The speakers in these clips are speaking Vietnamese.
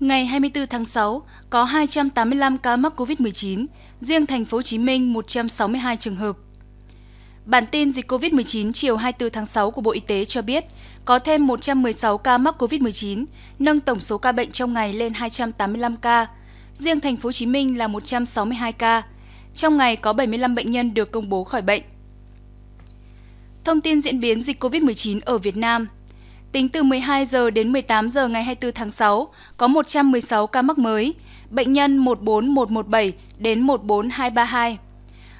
Ngày 24 tháng 6, có 285 ca mắc COVID-19, riêng thành phố Hồ Chí Minh 162 trường hợp. Bản tin dịch COVID-19 chiều 24 tháng 6 của Bộ Y tế cho biết có thêm 116 ca mắc COVID-19, nâng tổng số ca bệnh trong ngày lên 285 ca, riêng thành phố Hồ Chí Minh là 162 ca. Trong ngày có 75 bệnh nhân được công bố khỏi bệnh. Thông tin diễn biến dịch COVID-19 ở Việt Nam – Tính từ 12 giờ đến 18 giờ ngày 24 tháng 6, có 116 ca mắc mới, bệnh nhân 14117 đến 14232.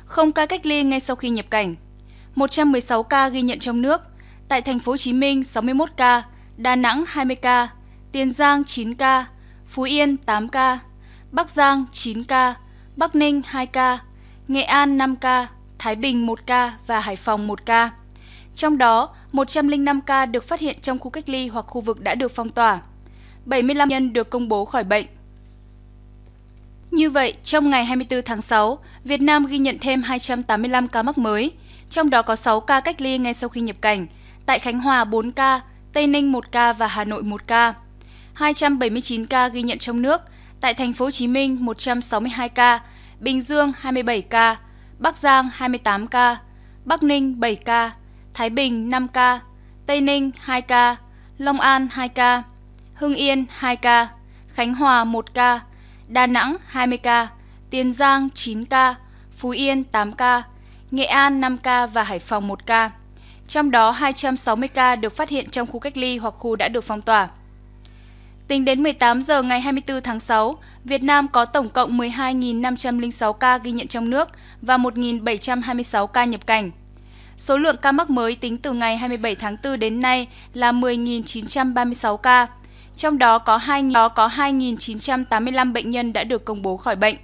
Không ca cách ly ngay sau khi nhập cảnh. 116 ca ghi nhận trong nước, tại thành phố Hồ Chí Minh 61 ca, Đà Nẵng 20 ca, Tiền Giang 9 ca, Phú Yên 8 ca, Bắc Giang 9 ca, Bắc Ninh 2 ca, Nghệ An 5 ca, Thái Bình 1 ca và Hải Phòng 1 ca. Trong đó, 105 ca được phát hiện trong khu cách ly hoặc khu vực đã được phong tỏa. 75 nhân được công bố khỏi bệnh. Như vậy, trong ngày 24 tháng 6, Việt Nam ghi nhận thêm 285 ca mắc mới, trong đó có 6 ca cách ly ngay sau khi nhập cảnh, tại Khánh Hòa 4 ca, Tây Ninh 1 ca và Hà Nội 1 ca. 279 ca ghi nhận trong nước, tại thành phố Hồ Chí Minh 162 ca, Bình Dương 27 ca, Bắc Giang 28 ca, Bắc Ninh 7 ca, Thái Bình 5 ca, Tây Ninh 2 ca, Long An 2 ca, Hưng Yên 2 ca, Khánh Hòa 1 ca, Đà Nẵng 20 ca, Tiền Giang 9 ca, Phú Yên 8 ca, Nghệ An 5 ca và Hải Phòng 1 ca. Trong đó 260 ca được phát hiện trong khu cách ly hoặc khu đã được phong tỏa. Tính đến 18 giờ ngày 24 tháng 6, Việt Nam có tổng cộng 12.506 ca ghi nhận trong nước và 1.726 ca nhập cảnh. Số lượng ca mắc mới tính từ ngày 27 tháng 4 đến nay là 10.936 ca, trong đó có 2 có 2.985 bệnh nhân đã được công bố khỏi bệnh.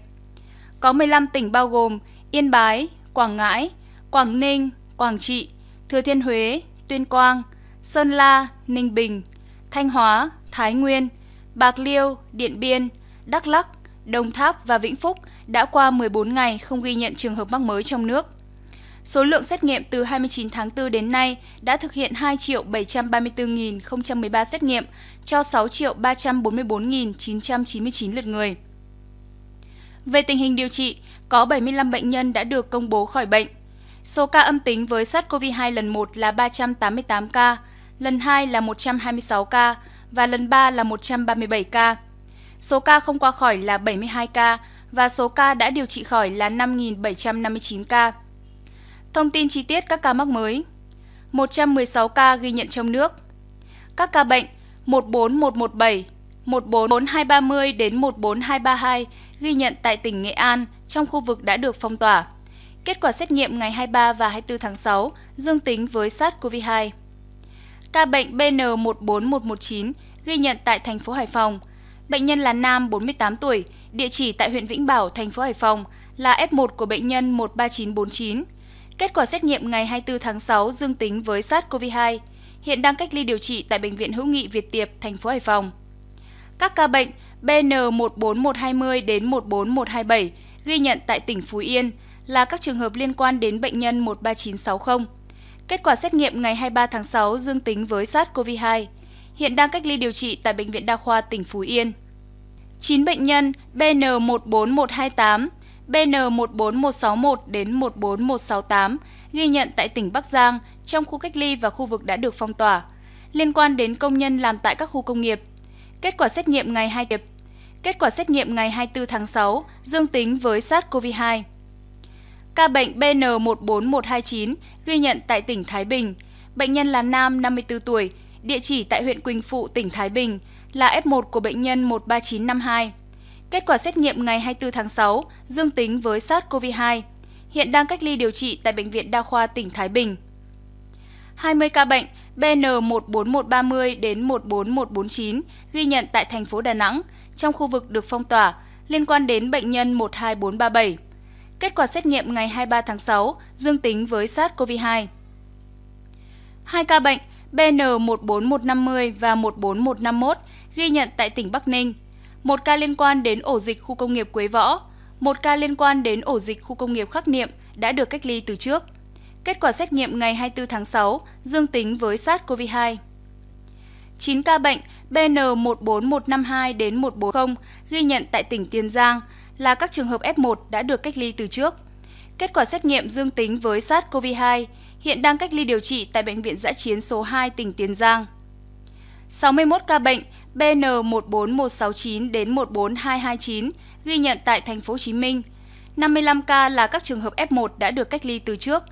Có 15 tỉnh bao gồm Yên Bái, Quảng Ngãi, Quảng Ninh, Quảng Trị, Thừa Thiên Huế, Tuyên Quang, Sơn La, Ninh Bình, Thanh Hóa, Thái Nguyên, Bạc Liêu, Điện Biên, Đắk Lắc, Đồng Tháp và Vĩnh Phúc đã qua 14 ngày không ghi nhận trường hợp mắc mới trong nước. Số lượng xét nghiệm từ 29 tháng 4 đến nay đã thực hiện 2.734.013 xét nghiệm cho 6.344.999 lượt người. Về tình hình điều trị, có 75 bệnh nhân đã được công bố khỏi bệnh. Số ca âm tính với SARS-CoV-2 lần 1 là 388 ca, lần 2 là 126 ca và lần 3 là 137 ca. Số ca không qua khỏi là 72 ca và số ca đã điều trị khỏi là 5.759 ca. Thông tin chi tiết các ca mắc mới 116 ca ghi nhận trong nước Các ca bệnh 14117, 14230 đến 14232 ghi nhận tại tỉnh Nghệ An trong khu vực đã được phong tỏa. Kết quả xét nghiệm ngày 23 và 24 tháng 6 dương tính với SARS-CoV-2. Ca bệnh BN14119 ghi nhận tại thành phố Hải Phòng. Bệnh nhân là nam 48 tuổi, địa chỉ tại huyện Vĩnh Bảo, thành phố Hải Phòng, là F1 của bệnh nhân 13949 Kết quả xét nghiệm ngày 24 tháng 6 dương tính với SARS-CoV-2. Hiện đang cách ly điều trị tại Bệnh viện Hữu nghị Việt Tiệp, thành phố Hải Phòng. Các ca bệnh BN14120 đến 14127 ghi nhận tại tỉnh Phú Yên là các trường hợp liên quan đến bệnh nhân 13960. Kết quả xét nghiệm ngày 23 tháng 6 dương tính với SARS-CoV-2. Hiện đang cách ly điều trị tại Bệnh viện Đa khoa tỉnh Phú Yên. 9 bệnh nhân BN14128 BN14161 đến 14168 ghi nhận tại tỉnh Bắc Giang trong khu cách ly và khu vực đã được phong tỏa, liên quan đến công nhân làm tại các khu công nghiệp. Kết quả xét nghiệm ngày 2 tiệp. Kết quả xét nghiệm ngày 24 tháng 6 dương tính với SARS-CoV-2. Ca bệnh BN14129 ghi nhận tại tỉnh Thái Bình. Bệnh nhân là nam 54 tuổi, địa chỉ tại huyện Quỳnh Phụ, tỉnh Thái Bình, là F1 của bệnh nhân 13952. Kết quả xét nghiệm ngày 24 tháng 6 dương tính với SARS-CoV-2. Hiện đang cách ly điều trị tại Bệnh viện Đa khoa tỉnh Thái Bình. 20 ca bệnh BN14130 đến 14149 ghi nhận tại thành phố Đà Nẵng trong khu vực được phong tỏa liên quan đến bệnh nhân 12437. Kết quả xét nghiệm ngày 23 tháng 6 dương tính với SARS-CoV-2. Hai ca bệnh BN14150 và 14151 ghi nhận tại tỉnh Bắc Ninh – một ca liên quan đến ổ dịch khu công nghiệp Quế Võ, một ca liên quan đến ổ dịch khu công nghiệp Khắc Niệm đã được cách ly từ trước. Kết quả xét nghiệm ngày 24 tháng 6 dương tính với SARS-CoV-2. 9 ca bệnh BN14152 đến 140 ghi nhận tại tỉnh Tiền Giang là các trường hợp F1 đã được cách ly từ trước. Kết quả xét nghiệm dương tính với SARS-CoV-2, hiện đang cách ly điều trị tại bệnh viện giã chiến số 2 tỉnh Tiền Giang. 61 ca bệnh BN14169 đến 14229 ghi nhận tại thành phố Hồ Chí Minh. 55 ca là các trường hợp F1 đã được cách ly từ trước.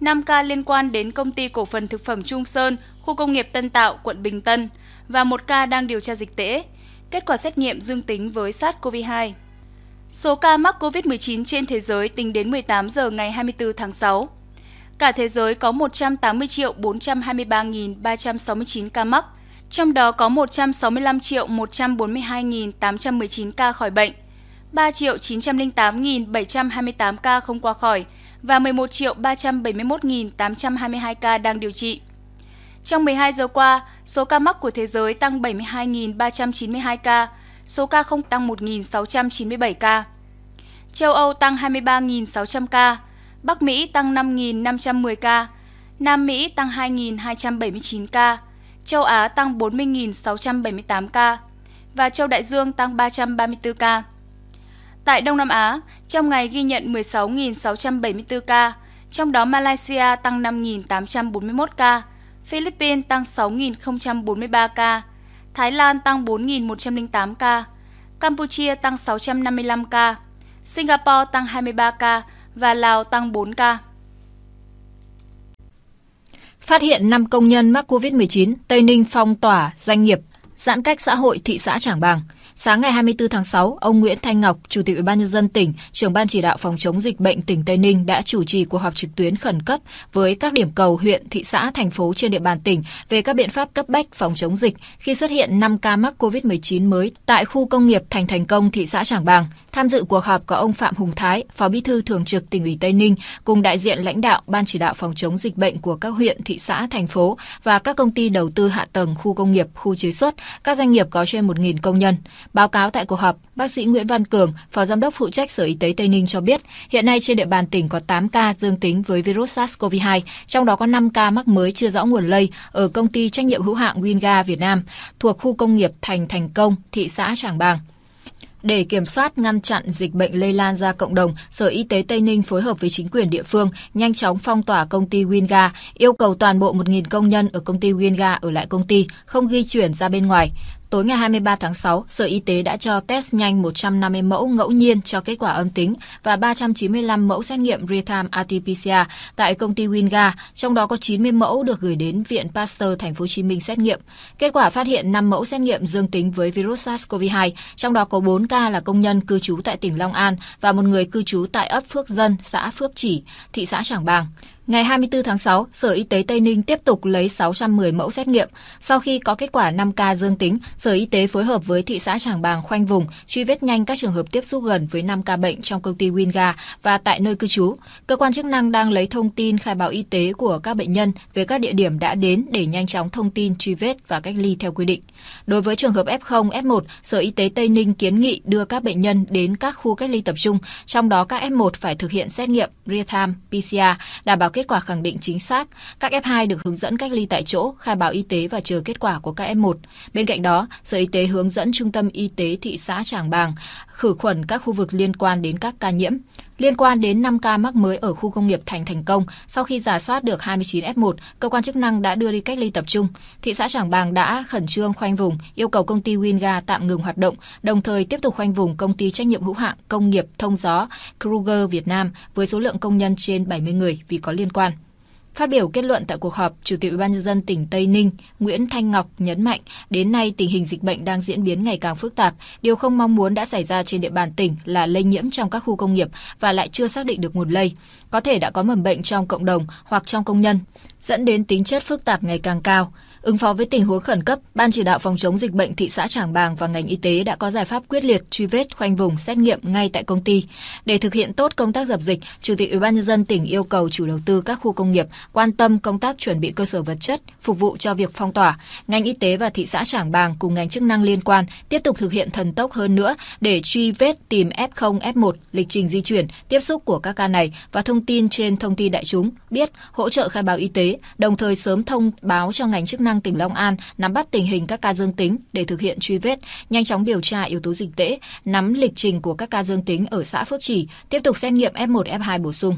5 ca liên quan đến công ty cổ phần thực phẩm Trung Sơn, khu công nghiệp Tân Tạo, quận Bình Tân và 1 ca đang điều tra dịch tễ. Kết quả xét nghiệm dương tính với SARS-CoV-2. Số ca mắc COVID-19 trên thế giới tính đến 18 giờ ngày 24 tháng 6. Cả thế giới có 180.423.369 triệu ca mắc, trong đó có 165.142.819 triệu ca khỏi bệnh, 3.908.728 triệu ca không qua khỏi và 11.371.822 triệu ca đang điều trị. Trong 12 giờ qua, số ca mắc của thế giới tăng 72.392 ca, số ca không tăng 1.697 ca. Châu Âu tăng 23.600 ca, Bắc Mỹ tăng 5.510 ca, Nam Mỹ tăng 2.279 ca, châu Á tăng 40.678 ca và châu Đại Dương tăng 334 ca. Tại Đông Nam Á, trong ngày ghi nhận 16.674 ca, trong đó Malaysia tăng 5.841 ca, Philippines tăng 6.043 ca, Thái Lan tăng 4.108 ca, Campuchia tăng 655 ca, Singapore tăng 23 ca và Lào tăng 4 ca. Phát hiện 5 công nhân mắc COVID-19, Tây Ninh phong tỏa doanh nghiệp, giãn cách xã hội thị xã Trảng Bàng – Sáng ngày 24 tháng 6, ông Nguyễn Thanh Ngọc, Chủ tịch Ủy ban nhân dân tỉnh, trưởng ban chỉ đạo phòng chống dịch bệnh tỉnh Tây Ninh đã chủ trì cuộc họp trực tuyến khẩn cấp với các điểm cầu huyện, thị xã, thành phố trên địa bàn tỉnh về các biện pháp cấp bách phòng chống dịch khi xuất hiện 5 ca mắc COVID-19 mới tại khu công nghiệp Thành Thành Công, thị xã Trảng Bàng. Tham dự cuộc họp có ông Phạm Hùng Thái, Phó Bí thư Thường trực tỉnh ủy Tây Ninh cùng đại diện lãnh đạo ban chỉ đạo phòng chống dịch bệnh của các huyện, thị xã, thành phố và các công ty đầu tư hạ tầng khu công nghiệp, khu chế xuất, các doanh nghiệp có trên 1.000 công nhân. Báo cáo tại cuộc họp, bác sĩ Nguyễn Văn Cường, Phó Giám đốc phụ trách Sở Y tế Tây Ninh cho biết, hiện nay trên địa bàn tỉnh có 8 ca dương tính với virus SARS-CoV-2, trong đó có 5 ca mắc mới chưa rõ nguồn lây ở công ty trách nhiệm hữu hạn Winga Việt Nam thuộc khu công nghiệp Thành Thành Công, thị xã Trảng Bàng. Để kiểm soát ngăn chặn dịch bệnh lây lan ra cộng đồng, Sở Y tế Tây Ninh phối hợp với chính quyền địa phương nhanh chóng phong tỏa công ty Winga, yêu cầu toàn bộ 1.000 công nhân ở công ty Winga ở lại công ty, không di chuyển ra bên ngoài. Tối ngày 23 tháng 6, Sở Y tế đã cho test nhanh 150 mẫu ngẫu nhiên cho kết quả âm tính và 395 mẫu xét nghiệm real-time RT-PCR tại công ty Winga, trong đó có 90 mẫu được gửi đến Viện Pasteur Thành phố Hồ Chí Minh xét nghiệm. Kết quả phát hiện 5 mẫu xét nghiệm dương tính với virus SARS-CoV-2, trong đó có 4 ca là công nhân cư trú tại tỉnh Long An và một người cư trú tại ấp Phước Dân, xã Phước Chỉ, thị xã Trảng Bàng. Ngày 24 tháng 6, Sở Y tế Tây Ninh tiếp tục lấy 610 mẫu xét nghiệm. Sau khi có kết quả 5 ca dương tính, Sở Y tế phối hợp với thị xã tràng Bàng khoanh vùng, truy vết nhanh các trường hợp tiếp xúc gần với 5 ca bệnh trong công ty Winga và tại nơi cư trú. Cơ quan chức năng đang lấy thông tin khai báo y tế của các bệnh nhân về các địa điểm đã đến để nhanh chóng thông tin truy vết và cách ly theo quy định. Đối với trường hợp F0, F1, Sở Y tế Tây Ninh kiến nghị đưa các bệnh nhân đến các khu cách ly tập trung, trong đó các F1 phải thực hiện xét nghiệm real-time PCR, đảm bảo kết quả khẳng định chính xác, các F2 được hướng dẫn cách ly tại chỗ, khai báo y tế và chờ kết quả của các F1. Bên cạnh đó, Sở Y tế hướng dẫn Trung tâm Y tế thị xã Trảng Bàng khử khuẩn các khu vực liên quan đến các ca nhiễm. Liên quan đến 5 ca mắc mới ở khu công nghiệp Thành Thành Công, sau khi giả soát được 29 F1, cơ quan chức năng đã đưa đi cách ly tập trung. Thị xã Trảng Bàng đã khẩn trương khoanh vùng, yêu cầu công ty Winga tạm ngừng hoạt động, đồng thời tiếp tục khoanh vùng công ty trách nhiệm hữu hạn công nghiệp thông gió Kruger Việt Nam với số lượng công nhân trên 70 người vì có liên quan. Phát biểu kết luận tại cuộc họp, Chủ tịch ủy ban nhân dân tỉnh Tây Ninh Nguyễn Thanh Ngọc nhấn mạnh, đến nay tình hình dịch bệnh đang diễn biến ngày càng phức tạp. Điều không mong muốn đã xảy ra trên địa bàn tỉnh là lây nhiễm trong các khu công nghiệp và lại chưa xác định được nguồn lây. Có thể đã có mầm bệnh trong cộng đồng hoặc trong công nhân, dẫn đến tính chất phức tạp ngày càng cao. Ứng phó với tình huống khẩn cấp, Ban chỉ đạo phòng chống dịch bệnh thị xã Trảng Bàng và ngành y tế đã có giải pháp quyết liệt truy vết, khoanh vùng, xét nghiệm ngay tại công ty. Để thực hiện tốt công tác dập dịch, Chủ tịch Ủy ban nhân dân tỉnh yêu cầu chủ đầu tư các khu công nghiệp quan tâm công tác chuẩn bị cơ sở vật chất phục vụ cho việc phong tỏa. Ngành y tế và thị xã Trảng Bàng cùng ngành chức năng liên quan tiếp tục thực hiện thần tốc hơn nữa để truy vết tìm F0, F1, lịch trình di chuyển, tiếp xúc của các ca này và thông tin trên thông tin đại chúng biết, hỗ trợ khai báo y tế, đồng thời sớm thông báo cho ngành chức năng năng tỉnh Long An nắm bắt tình hình các ca dương tính để thực hiện truy vết, nhanh chóng điều tra yếu tố dịch tễ, nắm lịch trình của các ca dương tính ở xã Phước Chỉ, tiếp tục xét nghiệm F1, F2 bổ sung.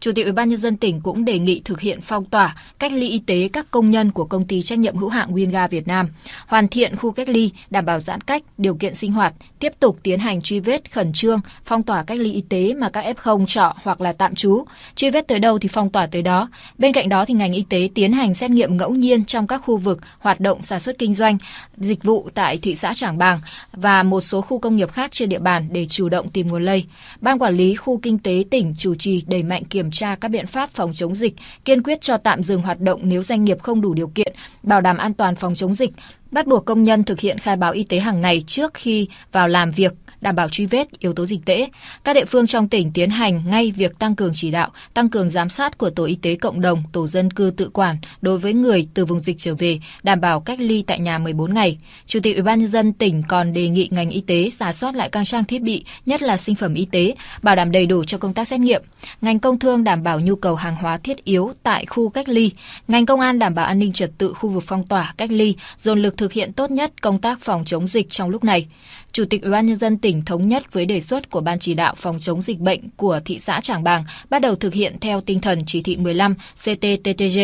Chủ tịch Ủy ban nhân dân tỉnh cũng đề nghị thực hiện phong tỏa, cách ly y tế các công nhân của công ty trách nhiệm hữu hạn Winga Việt Nam, hoàn thiện khu cách ly, đảm bảo giãn cách, điều kiện sinh hoạt, tiếp tục tiến hành truy vết khẩn trương, phong tỏa cách ly y tế mà các F0 trọ hoặc là tạm trú, truy vết tới đâu thì phong tỏa tới đó. Bên cạnh đó thì ngành y tế tiến hành xét nghiệm ngẫu nhiên trong các khu vực hoạt động sản xuất kinh doanh, dịch vụ tại thị xã Trảng Bàng và một số khu công nghiệp khác trên địa bàn để chủ động tìm nguồn lây. Ban quản lý khu kinh tế tỉnh chủ trì đẩy mạnh kiểm kiểm tra các biện pháp phòng chống dịch, kiên quyết cho tạm dừng hoạt động nếu doanh nghiệp không đủ điều kiện, bảo đảm an toàn phòng chống dịch, bắt buộc công nhân thực hiện khai báo y tế hàng ngày trước khi vào làm việc đảm bảo truy vết, yếu tố dịch tễ. Các địa phương trong tỉnh tiến hành ngay việc tăng cường chỉ đạo, tăng cường giám sát của tổ y tế cộng đồng, tổ dân cư tự quản đối với người từ vùng dịch trở về, đảm bảo cách ly tại nhà 14 ngày. Chủ tịch UBND tỉnh còn đề nghị ngành y tế giả soát lại các trang thiết bị, nhất là sinh phẩm y tế, bảo đảm đầy đủ cho công tác xét nghiệm. Ngành công thương đảm bảo nhu cầu hàng hóa thiết yếu tại khu cách ly. Ngành công an đảm bảo an ninh trật tự khu vực phong tỏa cách ly, dồn lực thực hiện tốt nhất công tác phòng chống dịch trong lúc này. Chủ tịch Ủy ban nhân dân tỉnh thống nhất với đề xuất của Ban chỉ đạo phòng chống dịch bệnh của thị xã Trảng Bàng bắt đầu thực hiện theo tinh thần chỉ thị 15 CTTTG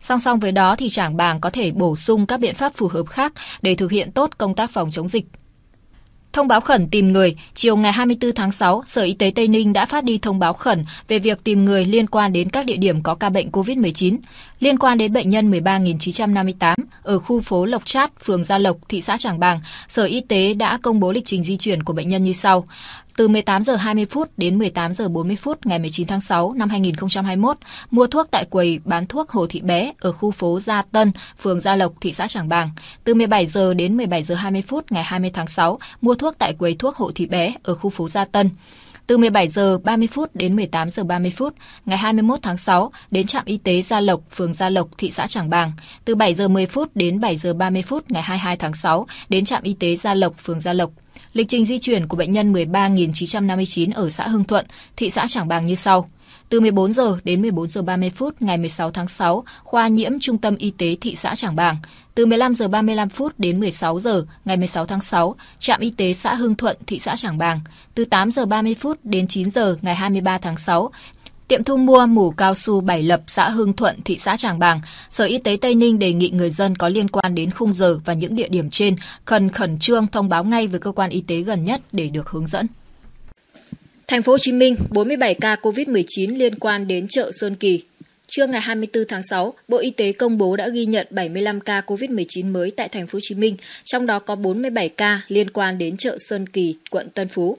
Song song với đó thì Trảng Bàng có thể bổ sung các biện pháp phù hợp khác để thực hiện tốt công tác phòng chống dịch Thông báo khẩn tìm người, chiều ngày 24 tháng 6, Sở Y tế Tây Ninh đã phát đi thông báo khẩn về việc tìm người liên quan đến các địa điểm có ca bệnh COVID-19. Liên quan đến bệnh nhân 13.958 ở khu phố Lộc Trát, phường Gia Lộc, thị xã Trảng Bàng, Sở Y tế đã công bố lịch trình di chuyển của bệnh nhân như sau. Từ 18 giờ 20 phút đến 18 giờ 40 phút ngày 19 tháng 6 năm 2021, mua thuốc tại quầy bán thuốc Hồ Thị Bé ở khu phố Gia Tân, phường Gia Lộc, thị xã Trảng Bàng. Từ 17 giờ đến 17 giờ 20 phút ngày 20 tháng 6, mua thuốc tại quầy thuốc Hồ Thị Bé ở khu phố Gia Tân từ 17 giờ 30 phút đến 18 giờ 30 phút ngày 21 tháng 6 đến trạm y tế Gia Lộc, phường Gia Lộc, thị xã Trảng Bàng, từ 7 giờ 10 phút đến 7 giờ 30 phút ngày 22 tháng 6 đến trạm y tế Gia Lộc, phường Gia Lộc, Lịch trình di chuyển của bệnh nhân 13.959 ở xã Hưng Thuận, thị xã Trảng Bàng như sau. Từ 14 giờ đến 14 giờ 30 phút ngày 16 tháng 6, khoa nhiễm Trung tâm Y tế thị xã Trảng Bàng. Từ 15 giờ 35 phút đến 16 giờ ngày 16 tháng 6, trạm y tế xã Hưng Thuận, thị xã Trảng Bàng. Từ 8 giờ 30 phút đến 9 giờ ngày 23 tháng 6, Tiệm thu mua mù cao su Bảy Lập, xã Hưng Thuận, thị xã Tràng Bàng, Sở Y tế Tây Ninh đề nghị người dân có liên quan đến khung giờ và những địa điểm trên cần khẩn trương thông báo ngay với cơ quan y tế gần nhất để được hướng dẫn. Thành phố Hồ Chí Minh, 47 ca COVID-19 liên quan đến chợ Sơn Kỳ. Trưa ngày 24 tháng 6, Bộ Y tế công bố đã ghi nhận 75 ca COVID-19 mới tại thành phố Hồ Chí Minh, trong đó có 47 ca liên quan đến chợ Sơn Kỳ, quận Tân Phú.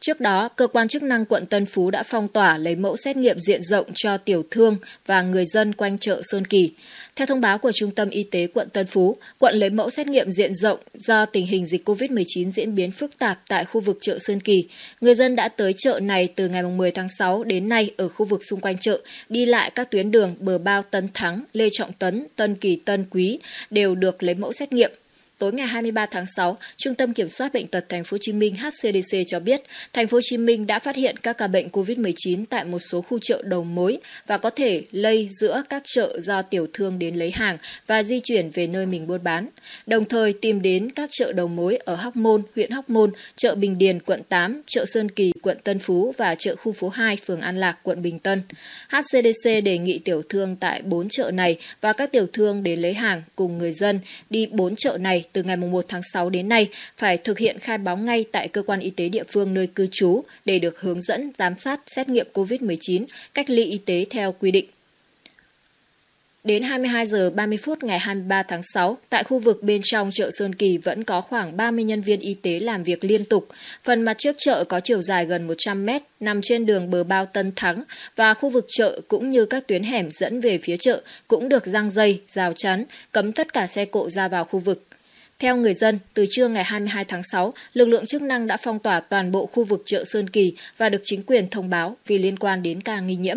Trước đó, cơ quan chức năng quận Tân Phú đã phong tỏa lấy mẫu xét nghiệm diện rộng cho tiểu thương và người dân quanh chợ Sơn Kỳ. Theo thông báo của Trung tâm Y tế quận Tân Phú, quận lấy mẫu xét nghiệm diện rộng do tình hình dịch COVID-19 diễn biến phức tạp tại khu vực chợ Sơn Kỳ. Người dân đã tới chợ này từ ngày 10 tháng 6 đến nay ở khu vực xung quanh chợ, đi lại các tuyến đường Bờ Bao Tân Thắng, Lê Trọng Tấn, Tân Kỳ Tân Quý đều được lấy mẫu xét nghiệm Tối ngày 23 tháng 6, Trung tâm Kiểm soát bệnh tật Thành phố Hồ Chí Minh HCDC cho biết, Thành phố Hồ Chí Minh đã phát hiện các ca bệnh COVID-19 tại một số khu chợ đầu mối và có thể lây giữa các chợ do tiểu thương đến lấy hàng và di chuyển về nơi mình buôn bán. Đồng thời tìm đến các chợ đầu mối ở Hóc Môn, huyện Hóc Môn, chợ Bình Điền, quận 8, chợ Sơn Kỳ, quận Tân Phú và chợ khu phố 2, phường An Lạc, quận Bình Tân. HCDC đề nghị tiểu thương tại 4 chợ này và các tiểu thương đến lấy hàng cùng người dân đi 4 chợ này từ ngày 1 tháng 6 đến nay phải thực hiện khai báo ngay tại cơ quan y tế địa phương nơi cư trú để được hướng dẫn giám sát xét nghiệm COVID-19, cách ly y tế theo quy định. Đến 22 giờ 30 phút ngày 23 tháng 6, tại khu vực bên trong chợ Sơn Kỳ vẫn có khoảng 30 nhân viên y tế làm việc liên tục. Phần mặt trước chợ có chiều dài gần 100 mét, nằm trên đường bờ bao Tân Thắng và khu vực chợ cũng như các tuyến hẻm dẫn về phía chợ cũng được răng dây, rào chắn, cấm tất cả xe cộ ra vào khu vực. Theo người dân, từ trưa ngày 22 tháng 6, lực lượng chức năng đã phong tỏa toàn bộ khu vực chợ Sơn Kỳ và được chính quyền thông báo vì liên quan đến ca nghi nhiễm.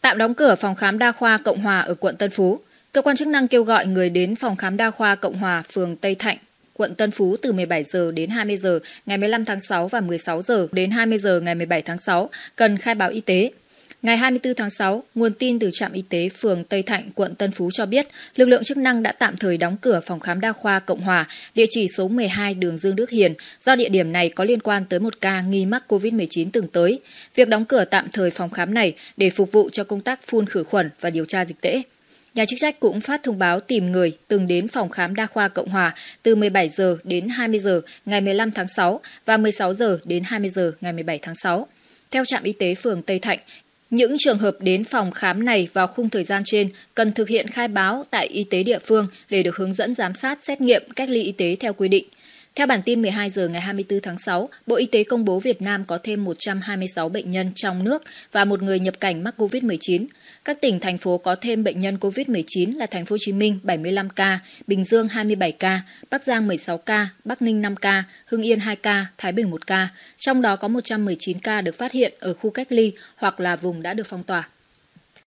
Tạm đóng cửa phòng khám đa khoa Cộng Hòa ở quận Tân Phú. Cơ quan chức năng kêu gọi người đến phòng khám đa khoa Cộng Hòa phường Tây Thạnh quận Tân Phú từ 17 giờ đến 20 giờ ngày 15 tháng 6 và 16 giờ đến 20 giờ ngày 17 tháng 6 cần khai báo y tế. Ngày 24 tháng 6, nguồn tin từ trạm y tế phường Tây Thạnh, quận Tân Phú cho biết, lực lượng chức năng đã tạm thời đóng cửa phòng khám đa khoa Cộng Hòa, địa chỉ số 12 đường Dương Đức Hiền, do địa điểm này có liên quan tới một ca nghi mắc COVID-19 từng tới. Việc đóng cửa tạm thời phòng khám này để phục vụ cho công tác phun khử khuẩn và điều tra dịch tễ. Nhà chức trách cũng phát thông báo tìm người từng đến phòng khám đa khoa Cộng Hòa từ 17 giờ đến 20 giờ ngày 15 tháng 6 và 16 giờ đến 20 giờ ngày 17 tháng 6. Theo trạm y tế phường Tây Thạnh, những trường hợp đến phòng khám này vào khung thời gian trên cần thực hiện khai báo tại y tế địa phương để được hướng dẫn giám sát xét nghiệm cách ly y tế theo quy định. Theo bản tin 12 giờ ngày 24 tháng 6, Bộ Y tế công bố Việt Nam có thêm 126 bệnh nhân trong nước và một người nhập cảnh mắc COVID-19. Các tỉnh thành phố có thêm bệnh nhân COVID-19 là Thành phố Hồ Chí Minh 75 ca, Bình Dương 27 ca, Bắc Giang 16 ca, Bắc Ninh 5 ca, Hưng Yên 2 ca, Thái Bình 1 ca. Trong đó có 119 ca được phát hiện ở khu cách ly hoặc là vùng đã được phong tỏa.